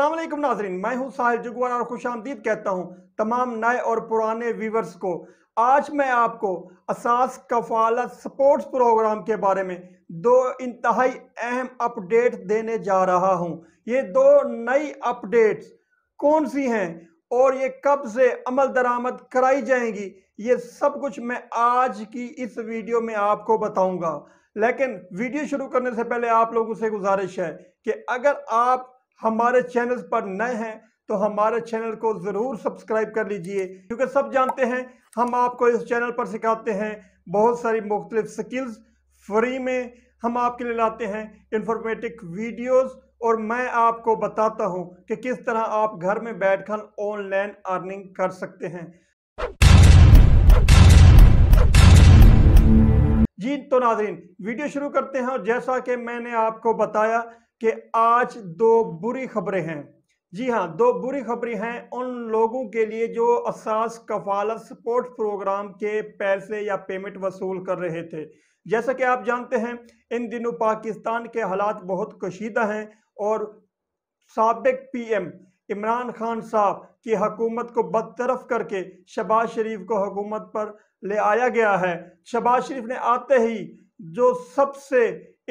असलम नाजरीन मैं हूँ साहिल जुगवान और खुश आमदीद कहता हूँ तमाम नए और पुराने व्यूवर्स को आज मैं आपको असास कफालत स्पोर्ट्स प्रोग्राम के बारे में दो इंतहाई अहम अपडेट देने जा रहा हूँ ये दो नई अपडेट्स कौन सी हैं और ये कब से अमल दरामद कराई जाएंगी ये सब कुछ मैं आज की इस वीडियो में आपको बताऊंगा लेकिन वीडियो शुरू करने से पहले आप लोगों से गुजारिश है कि अगर आप हमारे चैनल पर नए हैं तो हमारे चैनल को ज़रूर सब्सक्राइब कर लीजिए क्योंकि सब जानते हैं हम आपको इस चैनल पर सिखाते हैं बहुत सारी मुख्तलिफ स्किल्स फ्री में हम आपके लिए लाते हैं इंफॉर्मेटिक वीडियोस और मैं आपको बताता हूं कि किस तरह आप घर में बैठकर ऑनलाइन अर्निंग कर सकते हैं जी तो नाजरीन वीडियो शुरू करते हैं और जैसा कि मैंने आपको बताया कि आज दो बुरी खबरें हैं जी हाँ दो बुरी खबरें हैं उन लोगों के लिए जो असास कफालत सपोर्ट प्रोग्राम के पैसे या पेमेंट वसूल कर रहे थे जैसा कि आप जानते हैं इन दिनों पाकिस्तान के हालात बहुत कशीदा हैं और सबक पीएम इमरान खान साहब की हकूमत को बदतरफ करके शबाज शरीफ को हकूमत पर ले आया गया है शबाज शरीफ ने आते ही जो सबसे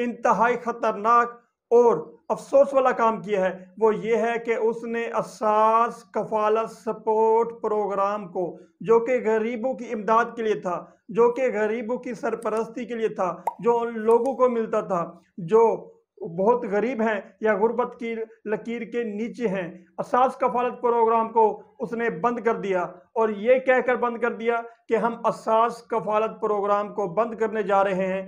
इंतहाई ख़तरनाक और अफसोस वाला काम किया है वो ये है कि उसने असास कफालत सपोर्ट प्रोग्राम को जो कि गरीबों की इमदाद के लिए था जो कि गरीबों की सरपरस्ती के लिए था जो उन लोगों को मिलता था जो बहुत गरीब हैं या गुर्बत की लकीर के नीचे हैं असास कफालत प्रोग्राम को उसने बंद कर दिया और ये कहकर बंद कर दिया कि हम असास कफालत प्रोग्राम को बंद करने जा रहे हैं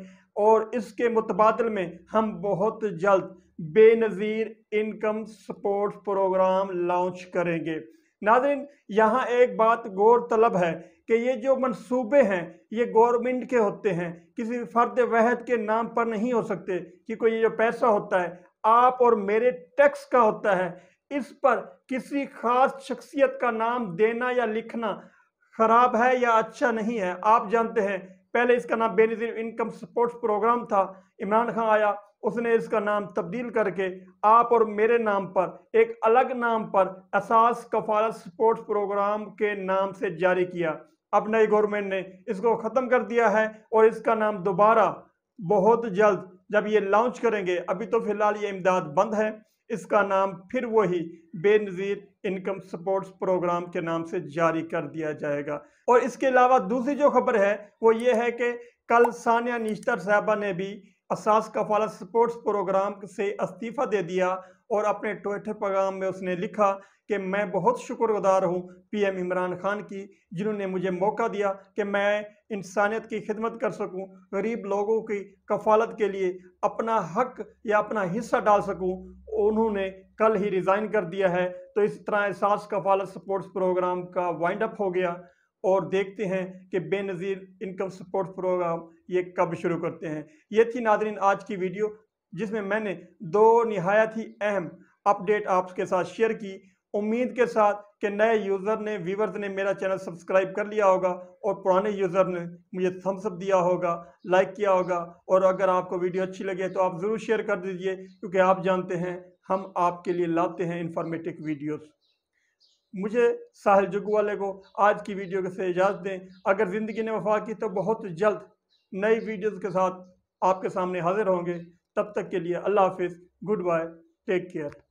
और इसके मुतबादल में हम बहुत जल्द Benazir income support programme launch करेंगे नाजिन यहाँ एक बात गौर तलब है कि ये जो मंसूबे हैं ये गवर्नमेंट के होते हैं किसी फ़र्द वहद के नाम पर नहीं हो सकते कि कोई ये जो पैसा होता है आप और मेरे टैक्स का होता है इस पर किसी खास शख्सियत का नाम देना या लिखना ख़राब है या अच्छा नहीं है आप जानते हैं पहले इसका नाम बेनजी इनकम सपोर्ट प्रोग्राम था इमरान खान आया उसने इसका नाम तब्दील करके आप और मेरे नाम पर एक अलग नाम पर असास कफालत स्पोर्ट्स प्रोग्राम के नाम से जारी किया अब नई गवर्नमेंट ने इसको ख़त्म कर दिया है और इसका नाम दोबारा बहुत जल्द जब ये लॉन्च करेंगे अभी तो फ़िलहाल ये इमदाद बंद है इसका नाम फिर वही बेनज़ीर इनकम सपोर्ट्स प्रोग्राम के नाम से जारी कर दिया जाएगा और इसके अलावा दूसरी जो खबर है वो ये है कि कल सानिया निश्तर साहबा ने भी असास कफालत स्पोर्ट्स प्रोग्राम से इस्तीफ़ा दे दिया और अपने ट्विटर पैगाम में उसने लिखा कि मैं बहुत शुक्रगुजार हूँ पीएम इमरान खान की जिन्होंने मुझे मौका दिया कि मैं इंसानियत की खिदमत कर सकूं गरीब लोगों की कफालत के लिए अपना हक या अपना हिस्सा डाल सकूं उन्होंने कल ही रिज़ाइन कर दिया है तो इस तरह एहसास कफालत स्पोर्ट्स प्रोग्राम का वाइंड अप हो गया और देखते हैं कि बेनज़ीर इनकम सपोर्ट प्रोग्राम ये कब शुरू करते हैं ये थी नादरीन आज की वीडियो जिसमें मैंने दो नहायत ही अहम अपडेट आपके साथ शेयर की उम्मीद के साथ कि नए यूज़र ने व्यूवर्स ने मेरा चैनल सब्सक्राइब कर लिया होगा और पुराने यूज़र ने मुझे थम्सअप दिया होगा लाइक किया होगा और अगर आपको वीडियो अच्छी लगे तो आप ज़रूर शेयर कर दीजिए क्योंकि आप जानते हैं हम आपके लिए लाते हैं इन्फॉर्मेटिव वीडियोज़ मुझे साहिल जग्गू वाले को आज की वीडियो से इजाज़त दें अगर ज़िंदगी ने वफा की तो बहुत जल्द नई वीडियोज़ के साथ आपके सामने हाजिर होंगे तब तक के लिए अल्लाह हाफिज़ गुड बाय टेक केयर